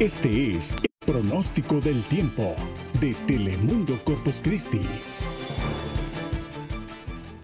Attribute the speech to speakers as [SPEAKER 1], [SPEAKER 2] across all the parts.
[SPEAKER 1] Este es el pronóstico del tiempo de Telemundo Corpus Christi.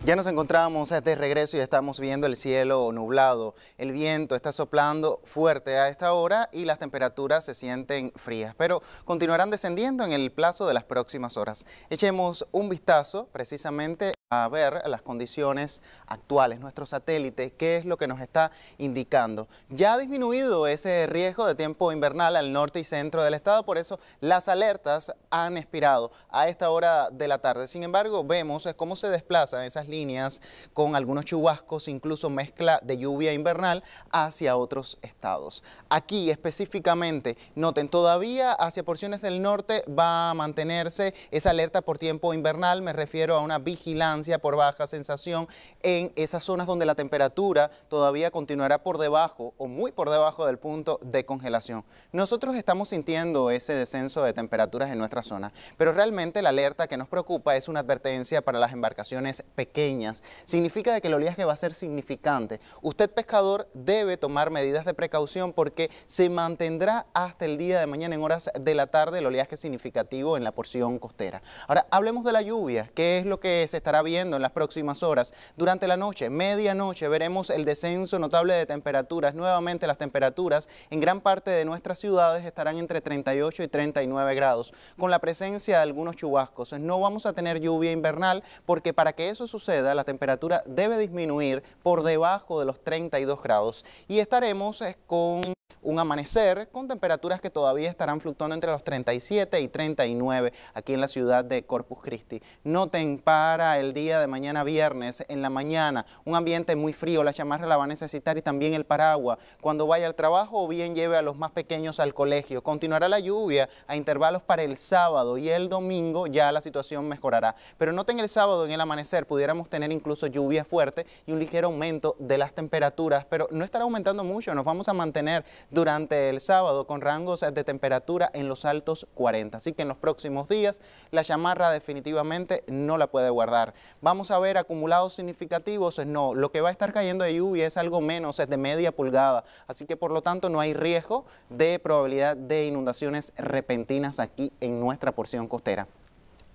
[SPEAKER 1] Ya nos encontramos de regreso y estamos viendo el cielo nublado. El viento está soplando fuerte a esta hora y las temperaturas se sienten frías, pero continuarán descendiendo en el plazo de las próximas horas. Echemos un vistazo precisamente a ver las condiciones actuales, nuestro satélite, qué es lo que nos está indicando. Ya ha disminuido ese riesgo de tiempo invernal al norte y centro del estado, por eso las alertas han expirado a esta hora de la tarde. Sin embargo, vemos cómo se desplazan esas líneas con algunos chubascos, incluso mezcla de lluvia invernal hacia otros estados. Aquí específicamente, noten, todavía hacia porciones del norte va a mantenerse esa alerta por tiempo invernal, me refiero a una vigilancia por baja sensación en esas zonas donde la temperatura todavía continuará por debajo o muy por debajo del punto de congelación. Nosotros estamos sintiendo ese descenso de temperaturas en nuestra zona, pero realmente la alerta que nos preocupa es una advertencia para las embarcaciones pequeñas. Significa de que el oleaje va a ser significante. Usted pescador debe tomar medidas de precaución porque se mantendrá hasta el día de mañana en horas de la tarde el oleaje significativo en la porción costera. Ahora, hablemos de la lluvia, ¿qué es lo que se estará viendo? en las próximas horas. Durante la noche, medianoche, veremos el descenso notable de temperaturas. Nuevamente las temperaturas en gran parte de nuestras ciudades estarán entre 38 y 39 grados, con la presencia de algunos chubascos. No vamos a tener lluvia invernal porque para que eso suceda la temperatura debe disminuir por debajo de los 32 grados. Y estaremos eh, con un amanecer con temperaturas que todavía estarán fluctuando entre los 37 y 39 aquí en la ciudad de Corpus Christi. Noten para el día de mañana viernes, en la mañana, un ambiente muy frío, la chamarra la va a necesitar y también el paraguas cuando vaya al trabajo o bien lleve a los más pequeños al colegio. Continuará la lluvia a intervalos para el sábado y el domingo ya la situación mejorará. Pero noten el sábado en el amanecer pudiéramos tener incluso lluvia fuerte y un ligero aumento de las temperaturas, pero no estará aumentando mucho, nos vamos a mantener durante el sábado con rangos de temperatura en los altos 40. Así que en los próximos días la chamarra definitivamente no la puede guardar vamos a ver acumulados significativos, no, lo que va a estar cayendo de lluvia es algo menos, es de media pulgada, así que por lo tanto no hay riesgo de probabilidad de inundaciones repentinas aquí en nuestra porción costera.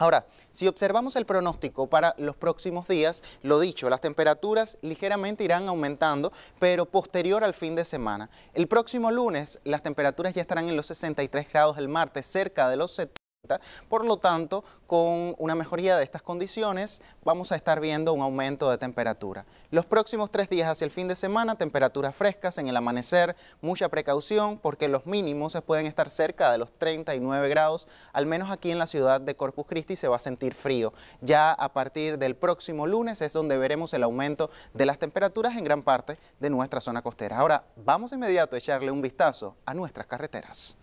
[SPEAKER 1] Ahora, si observamos el pronóstico para los próximos días, lo dicho, las temperaturas ligeramente irán aumentando, pero posterior al fin de semana. El próximo lunes las temperaturas ya estarán en los 63 grados, el martes cerca de los 70. Por lo tanto, con una mejoría de estas condiciones, vamos a estar viendo un aumento de temperatura. Los próximos tres días hacia el fin de semana, temperaturas frescas en el amanecer, mucha precaución porque los mínimos se pueden estar cerca de los 39 grados, al menos aquí en la ciudad de Corpus Christi se va a sentir frío. Ya a partir del próximo lunes es donde veremos el aumento de las temperaturas en gran parte de nuestra zona costera. Ahora, vamos inmediato a echarle un vistazo a nuestras carreteras.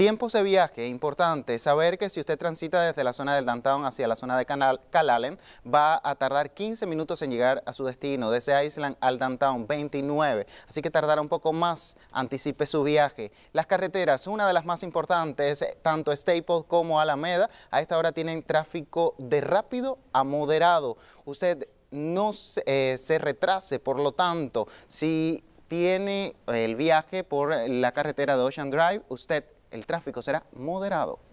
[SPEAKER 1] Tiempos de viaje, importante saber que si usted transita desde la zona del downtown hacia la zona de Canal, Allen, va a tardar 15 minutos en llegar a su destino, desde Island al downtown, 29, así que tardará un poco más, anticipe su viaje. Las carreteras, una de las más importantes, eh, tanto Staples como Alameda, a esta hora tienen tráfico de rápido a moderado. Usted no se eh, retrase, por lo tanto, si tiene el viaje por la carretera de Ocean Drive, usted el tráfico será moderado.